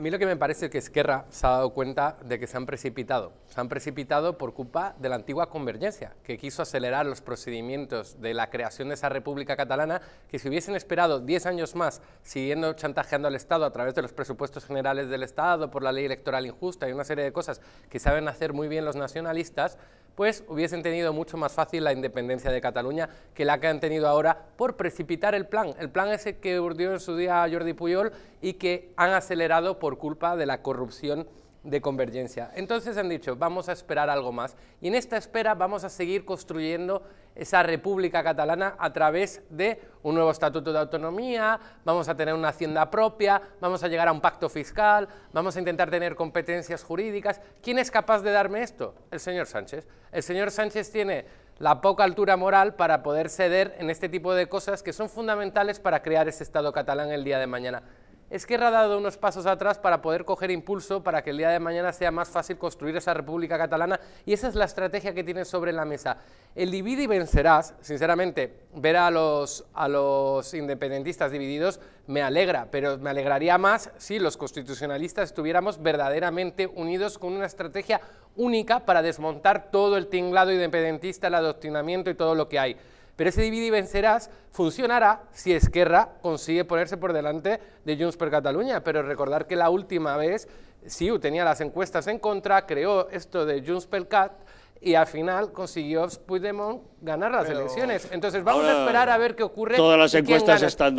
A mí lo que me parece es que Esquerra se ha dado cuenta de que se han precipitado. Se han precipitado por culpa de la antigua convergencia, que quiso acelerar los procedimientos de la creación de esa República Catalana, que si hubiesen esperado 10 años más siguiendo chantajeando al Estado a través de los presupuestos generales del Estado, por la ley electoral injusta y una serie de cosas que saben hacer muy bien los nacionalistas, pues hubiesen tenido mucho más fácil la independencia de Cataluña que la que han tenido ahora por precipitar el plan. El plan ese que urdió en su día Jordi Puyol y que han acelerado por culpa de la corrupción de convergencia. Entonces han dicho, vamos a esperar algo más. Y en esta espera vamos a seguir construyendo esa República Catalana a través de un nuevo Estatuto de Autonomía, vamos a tener una hacienda propia, vamos a llegar a un pacto fiscal, vamos a intentar tener competencias jurídicas. ¿Quién es capaz de darme esto? El señor Sánchez. El señor Sánchez tiene la poca altura moral para poder ceder en este tipo de cosas que son fundamentales para crear ese Estado catalán el día de mañana. Es que ha dado unos pasos atrás para poder coger impulso para que el día de mañana sea más fácil construir esa República Catalana y esa es la estrategia que tiene sobre la mesa. El divide y vencerás, sinceramente, ver a los, a los independentistas divididos me alegra, pero me alegraría más si los constitucionalistas estuviéramos verdaderamente unidos con una estrategia única para desmontar todo el tinglado independentista, el adoctrinamiento y todo lo que hay. Pero ese dividir y vencerás funcionará si Esquerra consigue ponerse por delante de Junts per Catalunya. Pero recordar que la última vez Siu tenía las encuestas en contra, creó esto de Junts per Cat y al final consiguió Puigdemont ganar las elecciones. Entonces vamos a esperar a ver qué ocurre. Todas las encuestas están